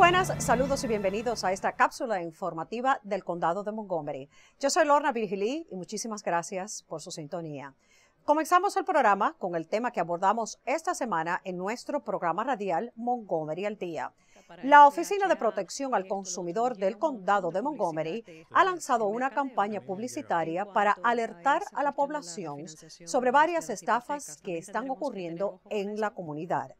buenas, saludos y bienvenidos a esta cápsula informativa del Condado de Montgomery. Yo soy Lorna Virgilí y muchísimas gracias por su sintonía. Comenzamos el programa con el tema que abordamos esta semana en nuestro programa radial Montgomery al Día. La Oficina de Protección al Consumidor del Condado de Montgomery ha lanzado una campaña publicitaria para alertar a la población sobre varias estafas que están ocurriendo en la comunidad.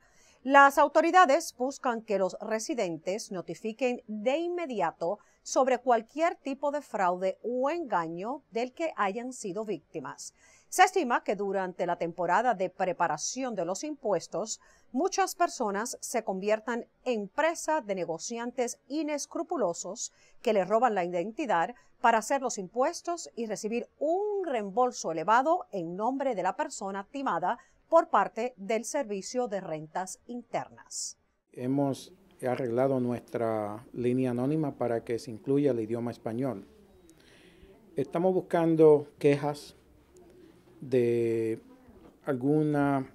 Las autoridades buscan que los residentes notifiquen de inmediato sobre cualquier tipo de fraude o engaño del que hayan sido víctimas. Se estima que durante la temporada de preparación de los impuestos, muchas personas se conviertan en presa de negociantes inescrupulosos que les roban la identidad para hacer los impuestos y recibir un reembolso elevado en nombre de la persona timada por parte del Servicio de Rentas Internas. Hemos arreglado nuestra línea anónima para que se incluya el idioma español. Estamos buscando quejas de alguna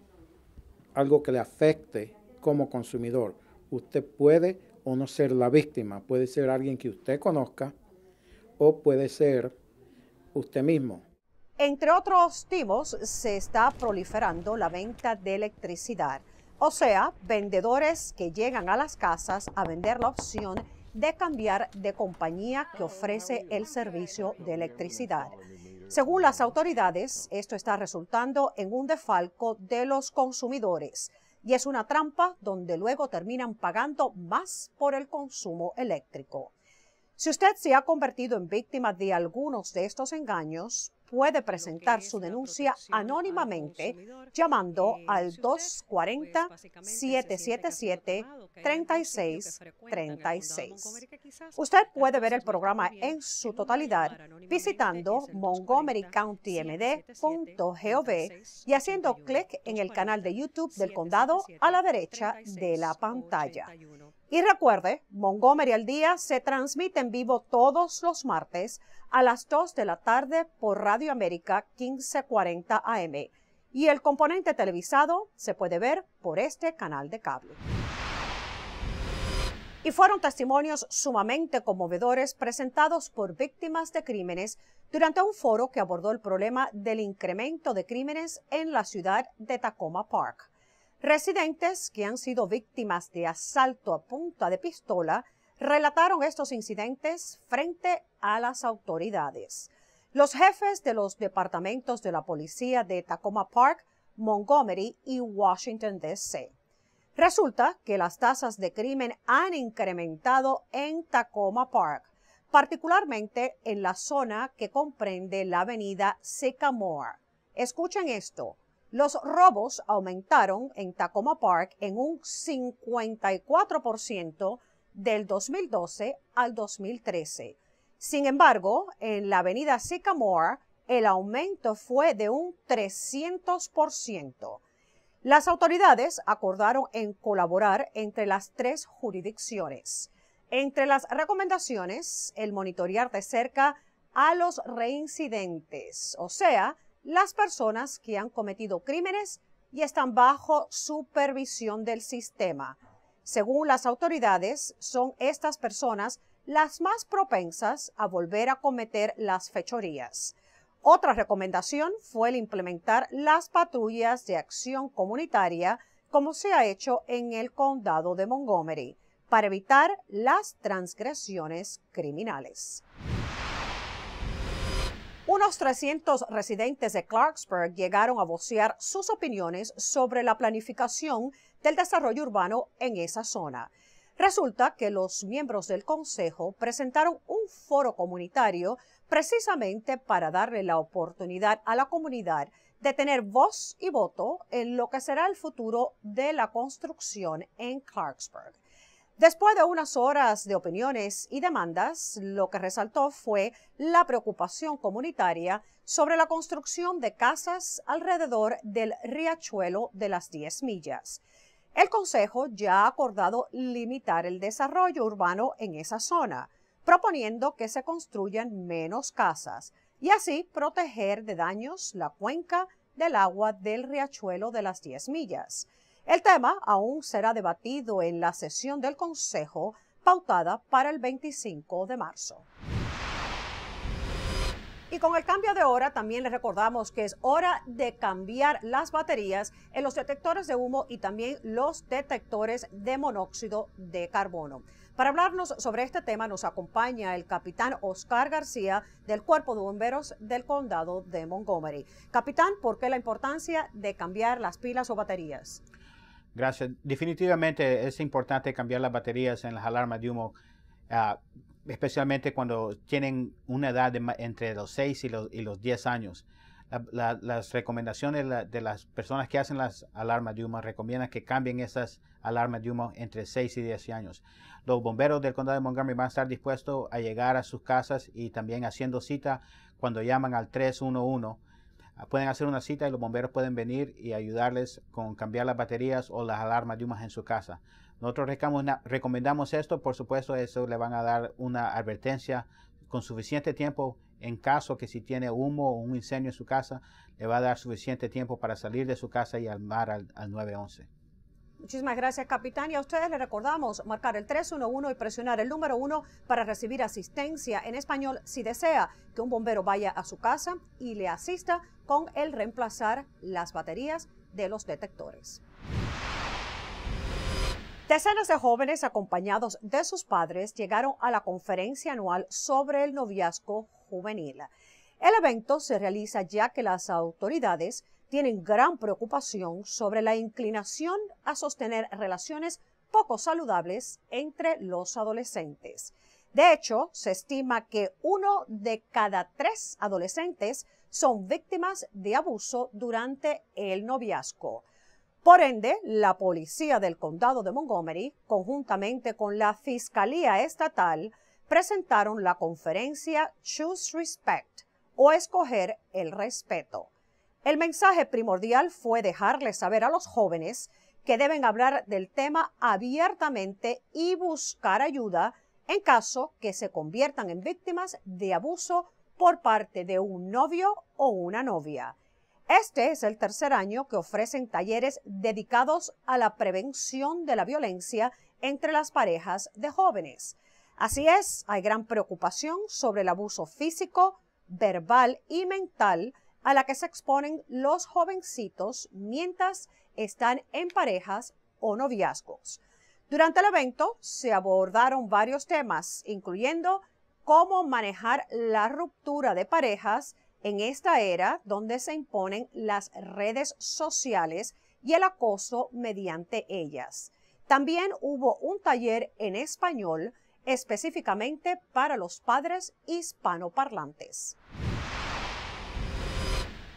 algo que le afecte como consumidor. Usted puede o no ser la víctima, puede ser alguien que usted conozca o puede ser usted mismo. Entre otros tipos, se está proliferando la venta de electricidad, o sea, vendedores que llegan a las casas a vender la opción de cambiar de compañía que ofrece el servicio de electricidad. Según las autoridades, esto está resultando en un defalco de los consumidores y es una trampa donde luego terminan pagando más por el consumo eléctrico. Si usted se ha convertido en víctima de algunos de estos engaños, puede presentar su denuncia anónimamente llamando eh, al 240-777-3636. Usted puede ver el programa en su totalidad visitando montgomerycountymd.gov y haciendo clic en el canal de YouTube del condado a la derecha de la pantalla. Y recuerde, Montgomery al día se transmite en vivo todos los martes a las 2 de la tarde por Radio América 1540 AM y el componente televisado se puede ver por este canal de cable. Y fueron testimonios sumamente conmovedores presentados por víctimas de crímenes durante un foro que abordó el problema del incremento de crímenes en la ciudad de Tacoma Park. Residentes que han sido víctimas de asalto a punta de pistola relataron estos incidentes frente a las autoridades. Los jefes de los departamentos de la policía de Tacoma Park, Montgomery y Washington, D.C. Resulta que las tasas de crimen han incrementado en Tacoma Park, particularmente en la zona que comprende la avenida Sycamore. Escuchen esto. Los robos aumentaron en Tacoma Park en un 54% del 2012 al 2013. Sin embargo, en la avenida Sycamore, el aumento fue de un 300%. Las autoridades acordaron en colaborar entre las tres jurisdicciones. Entre las recomendaciones, el monitorear de cerca a los reincidentes, o sea, las personas que han cometido crímenes y están bajo supervisión del sistema. Según las autoridades, son estas personas las más propensas a volver a cometer las fechorías. Otra recomendación fue el implementar las patrullas de acción comunitaria como se ha hecho en el condado de Montgomery para evitar las transgresiones criminales. Unos 300 residentes de Clarksburg llegaron a vocear sus opiniones sobre la planificación del desarrollo urbano en esa zona. Resulta que los miembros del Consejo presentaron un foro comunitario precisamente para darle la oportunidad a la comunidad de tener voz y voto en lo que será el futuro de la construcción en Clarksburg. Después de unas horas de opiniones y demandas, lo que resaltó fue la preocupación comunitaria sobre la construcción de casas alrededor del riachuelo de las 10 millas. El Consejo ya ha acordado limitar el desarrollo urbano en esa zona, proponiendo que se construyan menos casas y así proteger de daños la cuenca del agua del riachuelo de las 10 millas. El tema aún será debatido en la sesión del Consejo pautada para el 25 de marzo. Y con el cambio de hora también les recordamos que es hora de cambiar las baterías en los detectores de humo y también los detectores de monóxido de carbono. Para hablarnos sobre este tema nos acompaña el capitán Oscar García del Cuerpo de Bomberos del Condado de Montgomery. Capitán, ¿por qué la importancia de cambiar las pilas o baterías? Gracias. Definitivamente es importante cambiar las baterías en las alarmas de humo, ah, especialmente cuando tienen una edad entre los 6 y los, 10 años. las recomendaciones de las personas que hacen las alarmas de humo recomiendan que cambien esas alarmas de humo entre 6 y 10 años. Los bomberos del condado de Montgomery van a estar dispuestos a llegar a sus casas y también haciendo cita cuando llaman al 311 pueden hacer una cita y los bomberos pueden venir y ayudarles con cambiar las baterías o las alarmas de humas en su casa. Nosotros recomendamos esto, por supuesto, eso le van a dar una advertencia con suficiente tiempo en caso que si tiene humo o un incendio en su casa, le va a dar suficiente tiempo para salir de su casa y al al, al 911. Muchísimas gracias, capitán. Y a ustedes les recordamos marcar el 311 y presionar el número 1 para recibir asistencia en español si desea que un bombero vaya a su casa y le asista con el reemplazar las baterías de los detectores. Decenas de jóvenes acompañados de sus padres llegaron a la conferencia anual sobre el noviazgo juvenil. El evento se realiza ya que las autoridades tienen gran preocupación sobre la inclinación a sostener relaciones poco saludables entre los adolescentes. De hecho, se estima que uno de cada tres adolescentes son víctimas de abuso durante el noviazgo. Por ende, la policía del condado de Montgomery, conjuntamente con la Fiscalía Estatal, presentaron la conferencia Choose Respect o Escoger el Respeto el mensaje primordial fue dejarles saber a los jóvenes que deben hablar del tema abiertamente y buscar ayuda en caso que se conviertan en víctimas de abuso por parte de un novio o una novia. Este es el tercer año que ofrecen talleres dedicados a la prevención de la violencia entre las parejas de jóvenes. Así es, hay gran preocupación sobre el abuso físico, verbal y mental a la que se exponen los jovencitos mientras están en parejas o noviazgos. Durante el evento se abordaron varios temas, incluyendo cómo manejar la ruptura de parejas en esta era donde se imponen las redes sociales y el acoso mediante ellas. También hubo un taller en español específicamente para los padres hispanoparlantes.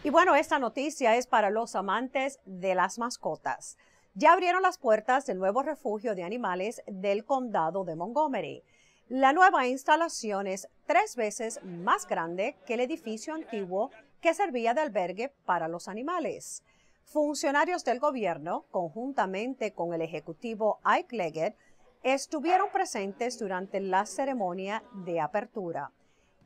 Y bueno, esta noticia es para los amantes de las mascotas. Ya abrieron las puertas del nuevo refugio de animales del condado de Montgomery. La nueva instalación es tres veces más grande que el edificio antiguo que servía de albergue para los animales. Funcionarios del gobierno, conjuntamente con el ejecutivo Ike Leggett, estuvieron presentes durante la ceremonia de apertura.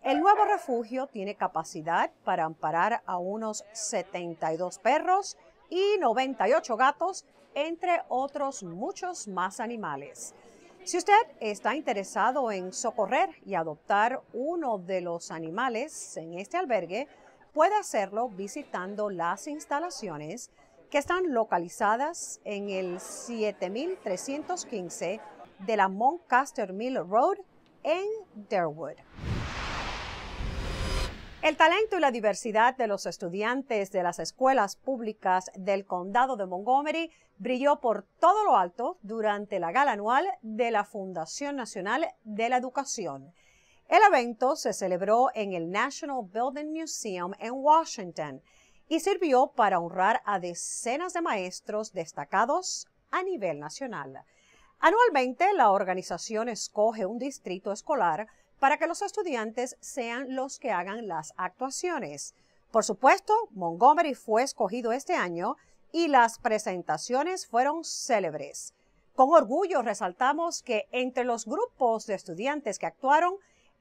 El nuevo refugio tiene capacidad para amparar a unos 72 perros y 98 gatos, entre otros muchos más animales. Si usted está interesado en socorrer y adoptar uno de los animales en este albergue, puede hacerlo visitando las instalaciones que están localizadas en el 7315 de la Moncaster Mill Road en Derwood. El talento y la diversidad de los estudiantes de las escuelas públicas del condado de Montgomery brilló por todo lo alto durante la gala anual de la Fundación Nacional de la Educación. El evento se celebró en el National Building Museum en Washington y sirvió para honrar a decenas de maestros destacados a nivel nacional. Anualmente, la organización escoge un distrito escolar para que los estudiantes sean los que hagan las actuaciones. Por supuesto, Montgomery fue escogido este año y las presentaciones fueron célebres. Con orgullo resaltamos que entre los grupos de estudiantes que actuaron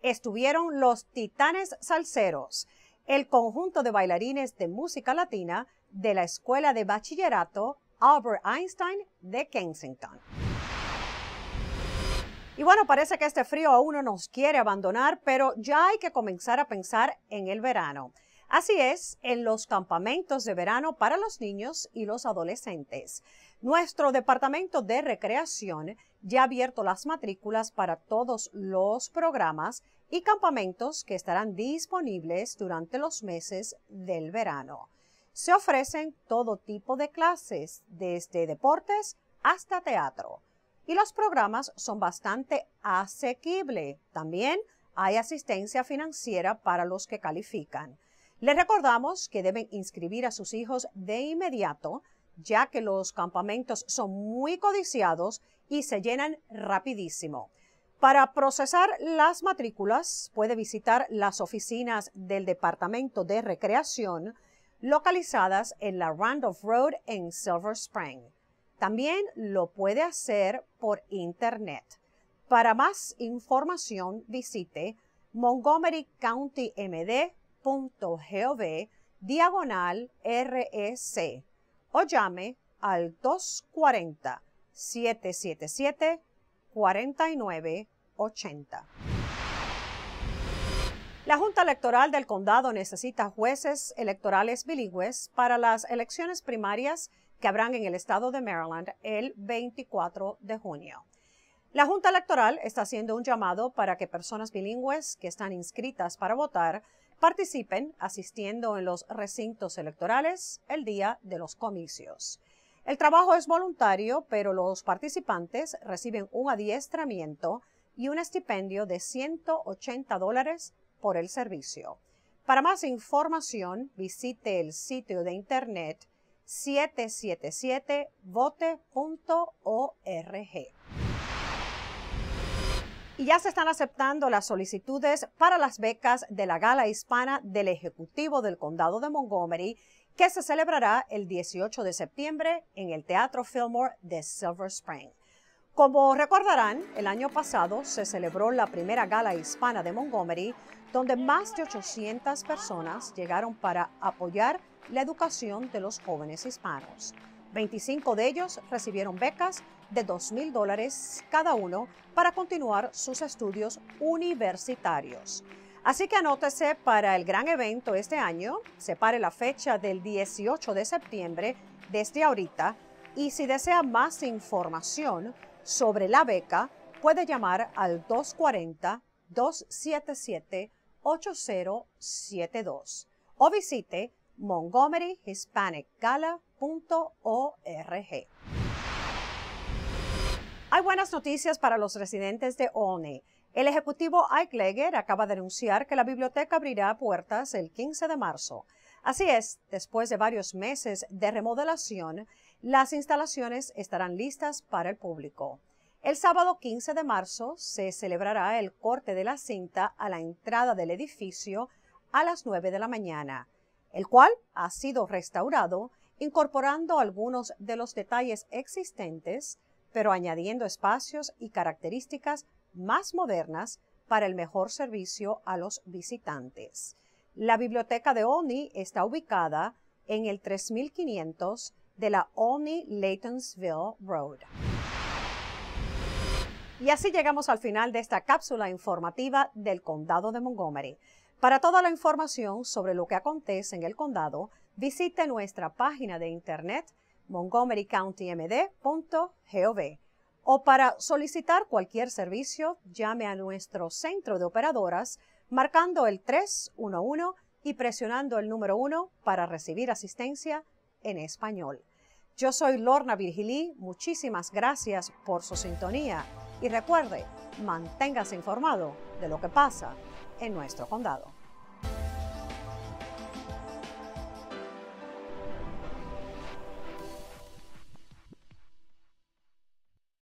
estuvieron los Titanes Salseros, el conjunto de bailarines de música latina de la Escuela de Bachillerato Albert Einstein de Kensington. Y bueno, parece que este frío aún no nos quiere abandonar, pero ya hay que comenzar a pensar en el verano. Así es, en los campamentos de verano para los niños y los adolescentes. Nuestro departamento de recreación ya ha abierto las matrículas para todos los programas y campamentos que estarán disponibles durante los meses del verano. Se ofrecen todo tipo de clases, desde deportes hasta teatro y los programas son bastante asequibles. También hay asistencia financiera para los que califican. Les recordamos que deben inscribir a sus hijos de inmediato, ya que los campamentos son muy codiciados y se llenan rapidísimo. Para procesar las matrículas, puede visitar las oficinas del Departamento de Recreación localizadas en la Randolph Road en Silver Spring. También lo puede hacer por internet. Para más información, visite montgomerycountymd.gov diagonal REC o llame al 240-777-4980. La Junta Electoral del Condado necesita jueces electorales bilingües para las elecciones primarias que habrán en el estado de Maryland el 24 de junio. La Junta Electoral está haciendo un llamado para que personas bilingües que están inscritas para votar participen asistiendo en los recintos electorales el día de los comicios. El trabajo es voluntario, pero los participantes reciben un adiestramiento y un estipendio de 180 dólares por el servicio. Para más información, visite el sitio de internet 777vote.org. Y ya se están aceptando las solicitudes para las becas de la Gala Hispana del Ejecutivo del Condado de Montgomery, que se celebrará el 18 de septiembre en el Teatro Fillmore de Silver Spring. Como recordarán, el año pasado se celebró la primera Gala Hispana de Montgomery, donde más de 800 personas llegaron para apoyar la educación de los jóvenes hispanos. 25 de ellos recibieron becas de 2.000 dólares cada uno para continuar sus estudios universitarios. Así que anótese para el gran evento este año, separe la fecha del 18 de septiembre desde ahorita y si desea más información sobre la beca, puede llamar al 240-277-8072 o visite montgomeryhispanicgala.org. Hay buenas noticias para los residentes de Olney. El ejecutivo Ike acaba de anunciar que la biblioteca abrirá puertas el 15 de marzo. Así es, después de varios meses de remodelación, las instalaciones estarán listas para el público. El sábado 15 de marzo se celebrará el corte de la cinta a la entrada del edificio a las 9 de la mañana el cual ha sido restaurado incorporando algunos de los detalles existentes, pero añadiendo espacios y características más modernas para el mejor servicio a los visitantes. La biblioteca de ONI está ubicada en el 3500 de la ONI Laytonsville Road. Y así llegamos al final de esta cápsula informativa del Condado de Montgomery. Para toda la información sobre lo que acontece en el condado, visite nuestra página de internet montgomerycountymd.gov o para solicitar cualquier servicio, llame a nuestro centro de operadoras marcando el 311 y presionando el número 1 para recibir asistencia en español. Yo soy Lorna Virgilí, muchísimas gracias por su sintonía y recuerde, manténgase informado de lo que pasa en nuestro condado.